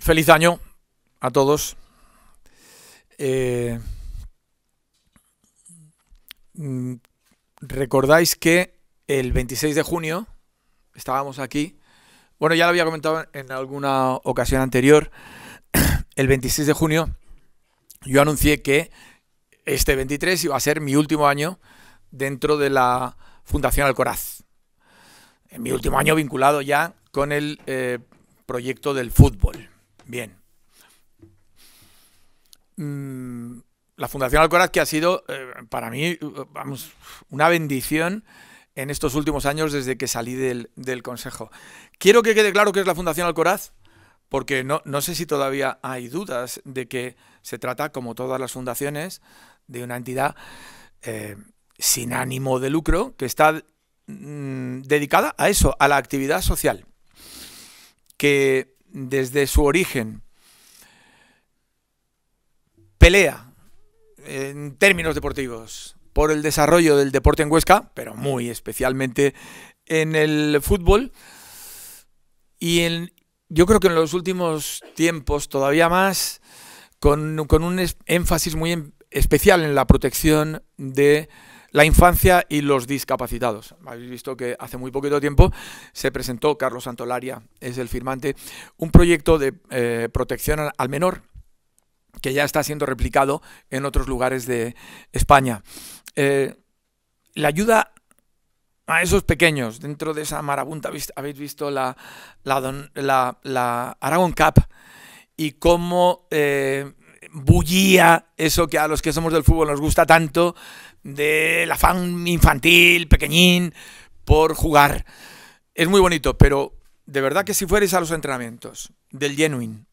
Feliz año a todos. Eh, mm, Recordáis que el 26 de junio estábamos aquí. Bueno, ya lo había comentado en alguna ocasión anterior. El 26 de junio yo anuncié que este 23 iba a ser mi último año dentro de la Fundación Alcoraz. mi último año vinculado ya con el eh, proyecto del fútbol. Bien. Mm, la Fundación Alcoraz que ha sido eh, para mí, eh, vamos, una bendición en estos últimos años desde que salí del, Consejo. Quiero que quede claro que es la Fundación Alcoraz, porque no, no sé si todavía hay dudas de que se trata, como todas las fundaciones, de una entidad eh, sin ánimo de lucro que está mm, dedicada a eso, a la actividad social, que desde su origen. Pelea, eh, en términos deportivos, por el desarrollo del deporte en Huesca, pero muy especialmente en el fútbol. Y en, yo creo que en los últimos tiempos todavía más, con, con un énfasis muy especial en la protección de la infancia y los discapacitados. Habéis visto que hace muy poquito tiempo se presentó, Carlos Santolaria es el firmante, un proyecto de eh, protección al menor que ya está siendo replicado en otros lugares de España. Eh, la ayuda a esos pequeños, dentro de esa marabunta, habéis visto la, la, Aragon Cup y cómo eh, bullía, eso que a los que somos del fútbol nos gusta tanto, del afán infantil, pequeñín, por jugar. Es muy bonito, pero de verdad que si fuerais a los entrenamientos del genuine,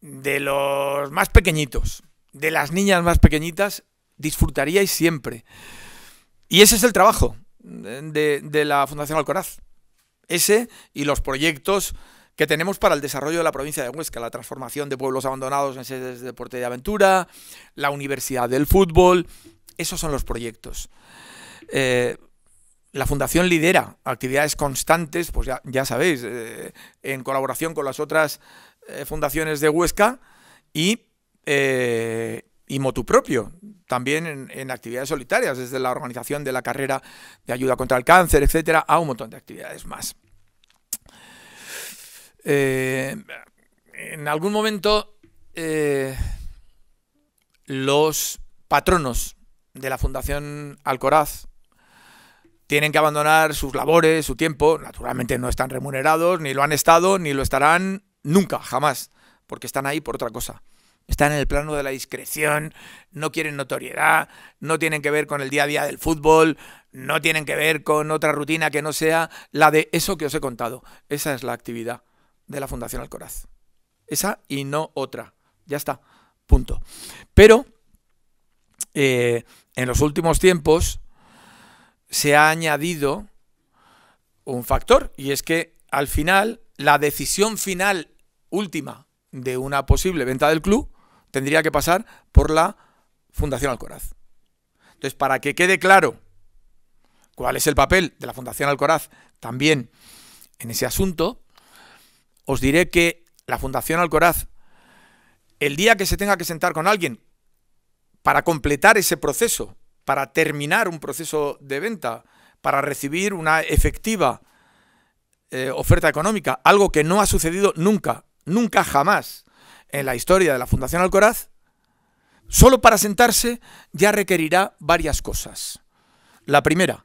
de los más pequeñitos, de las niñas más pequeñitas, disfrutaríais siempre. Y ese es el trabajo de, de la Fundación Alcoraz. Ese y los proyectos que tenemos para el desarrollo de la provincia de Huesca, la transformación de pueblos abandonados en sedes de deporte de aventura, la universidad del fútbol, esos son los proyectos. Eh, la Fundación lidera actividades constantes, pues ya, sabéis, eh, en colaboración con las otras eh, fundaciones de Huesca y, y motu propio, también en, en, actividades solitarias, desde la organización de la carrera de ayuda contra el cáncer, etcétera, a un montón de actividades más. Eh, en algún momento eh, los patronos de la Fundación Alcoraz tienen que abandonar sus labores, su tiempo. Naturalmente no están remunerados, ni lo han estado, ni lo estarán nunca, jamás, porque están ahí por otra cosa. Están en el plano de la discreción, no quieren notoriedad, no tienen que ver con el día a día del fútbol, no tienen que ver con otra rutina que no sea la de eso que os he contado. Esa es la actividad de la Fundación Alcoraz. Esa y no otra. Ya está. Punto. Pero eh, en los últimos tiempos se ha añadido un factor y es que al final la decisión final última de una posible venta del club tendría que pasar por la Fundación Alcoraz. Entonces, para que quede claro cuál es el papel de la Fundación Alcoraz también en ese asunto, os diré que la Fundación Alcoraz, el día que se tenga que sentar con alguien para completar ese proceso, para terminar un proceso de venta, para recibir una efectiva eh, oferta económica, algo que no ha sucedido nunca, nunca jamás en la historia de la Fundación Alcoraz, solo para sentarse ya requerirá varias cosas. La primera,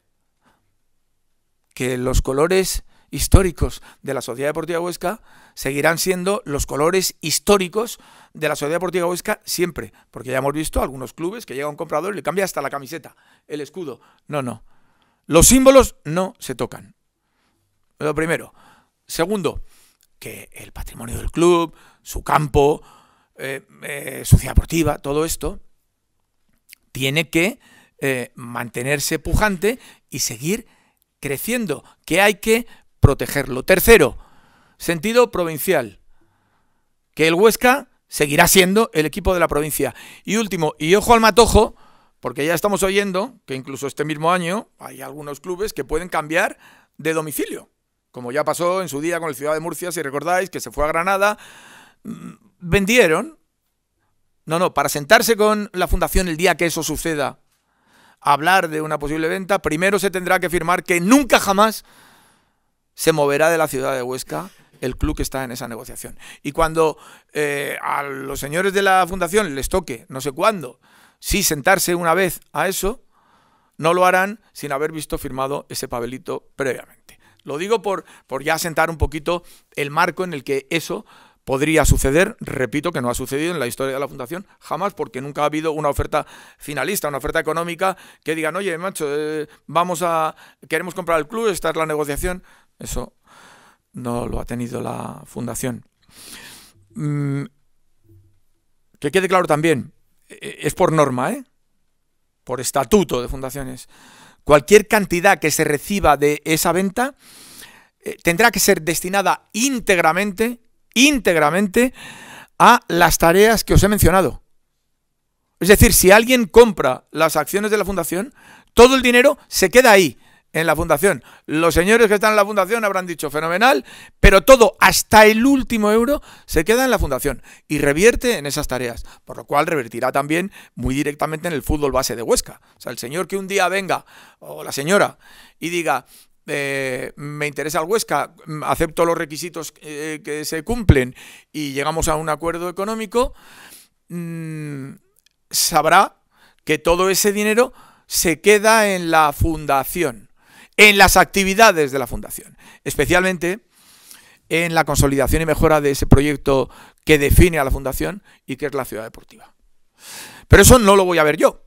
que los colores históricos de la Sociedad Deportiva Huesca seguirán siendo los colores históricos de la Sociedad Deportiva Huesca siempre, porque ya hemos visto algunos clubes que llega un comprador y le cambia hasta la camiseta, el escudo. No, no. Los símbolos no se tocan. Lo primero. Segundo, que el patrimonio del club, su campo, eh, eh, su ciudad deportiva, todo esto, tiene que eh, mantenerse pujante y seguir creciendo, que hay que protegerlo. Tercero, sentido provincial, que el Huesca seguirá siendo el equipo de la provincia. Y último, y ojo al matojo, porque ya estamos oyendo que incluso este mismo año hay algunos clubes que pueden cambiar de domicilio, como ya pasó en su día con el Ciudad de Murcia, si recordáis, que se fue a Granada, mm, vendieron, no, no, para sentarse con la fundación el día que eso suceda, hablar de una posible venta, primero se tendrá que firmar que nunca jamás se moverá de la ciudad de Huesca el club que está en esa negociación. Y cuando eh, a los señores de la fundación les toque, no sé cuándo, si sentarse una vez a eso, no lo harán sin haber visto firmado ese pabelito previamente. Lo digo por, por ya sentar un poquito el marco en el que eso podría suceder, repito que no ha sucedido en la historia de la fundación jamás, porque nunca ha habido una oferta finalista, una oferta económica que digan, oye, macho, eh, vamos a, queremos comprar el club, esta es la negociación. Eso no lo ha tenido la fundación. Mm, que quede claro también, e-, e-, es por norma, ¿eh? por estatuto de fundaciones. Cualquier cantidad que se reciba de esa venta eh, tendrá que ser destinada íntegramente, íntegramente a las tareas que os he mencionado. Es decir, si alguien compra las acciones de la fundación, todo el dinero se queda ahí, en la fundación. Los señores que están en la fundación habrán dicho fenomenal, pero todo, hasta el último euro, se queda en la fundación y revierte en esas tareas, por lo cual revertirá también muy directamente en el fútbol base de Huesca. O sea, el señor que un día venga, o la señora, y diga, eh, me interesa el Huesca, acepto los requisitos eh, que se cumplen y llegamos a un acuerdo económico, mm, sabrá que todo ese dinero se queda en la fundación en las actividades de la Fundación, especialmente en la consolidación y mejora de ese proyecto que define a la Fundación y que es la ciudad deportiva. Pero eso no lo voy a ver yo,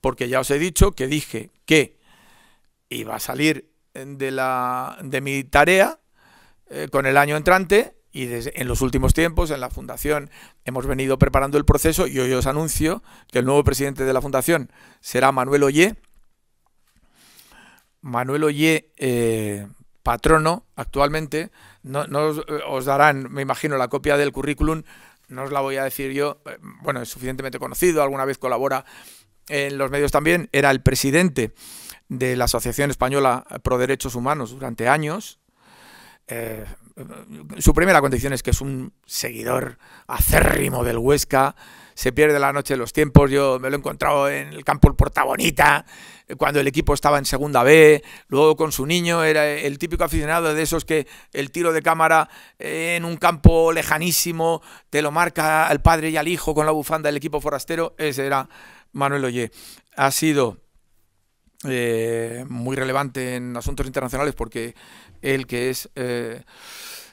porque ya os he dicho que dije que iba a salir de, la, de mi tarea eh, con el año entrante y en los últimos tiempos en la Fundación hemos venido preparando el proceso y hoy os anuncio que el nuevo presidente de la Fundación será Manuel Ollé, Manuel Ollé, eh, patrono, actualmente, no, eh, os, darán, me imagino, la copia del currículum, no os la voy a decir yo, eh, bueno, es suficientemente conocido, alguna vez colabora en los medios también, era el presidente de la Asociación Española Pro Derechos Humanos durante años, su primera condición es que es un seguidor acérrimo del Huesca, se pierde la noche de los tiempos, yo me lo he encontrado en el campo el Portabonita, eh, cuando el equipo estaba en segunda B, luego con su niño, era el típico aficionado de esos que el tiro de cámara eh, en un campo lejanísimo te lo marca al padre y al hijo con la bufanda del equipo forastero, ese era Manuel Oye. Ha sido eh, muy relevante en asuntos internacionales porque él que es eh,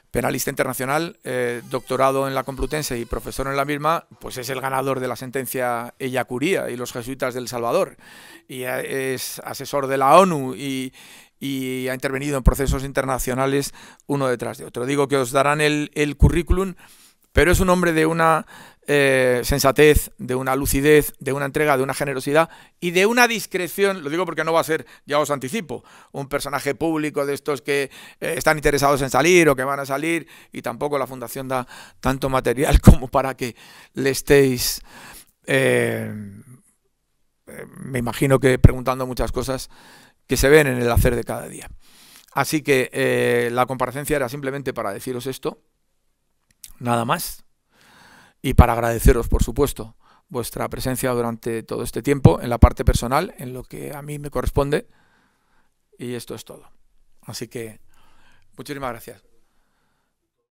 penalista internacional, eh, doctorado en la Complutense y profesor en la misma, pues es el ganador de la sentencia Ella Curía y los jesuitas del Salvador. Y es asesor de la ONU y, ha intervenido en procesos internacionales uno detrás de otro. Digo que os darán el, el currículum pero es un hombre de una eh, sensatez, de una lucidez, de una entrega, de una generosidad y de una discreción, lo digo porque no va a ser, ya os anticipo, un personaje público de estos que eh, están interesados en salir o que van a salir y tampoco la fundación da tanto material como para que le estéis, eh, me imagino que preguntando muchas cosas que se ven en el hacer de cada día. Así que la comparecencia era simplemente para deciros esto, nada más. Y para agradeceros, por supuesto, vuestra presencia durante todo este tiempo en la parte personal, en lo que a mí me corresponde. Y esto es todo. Así que muchísimas gracias.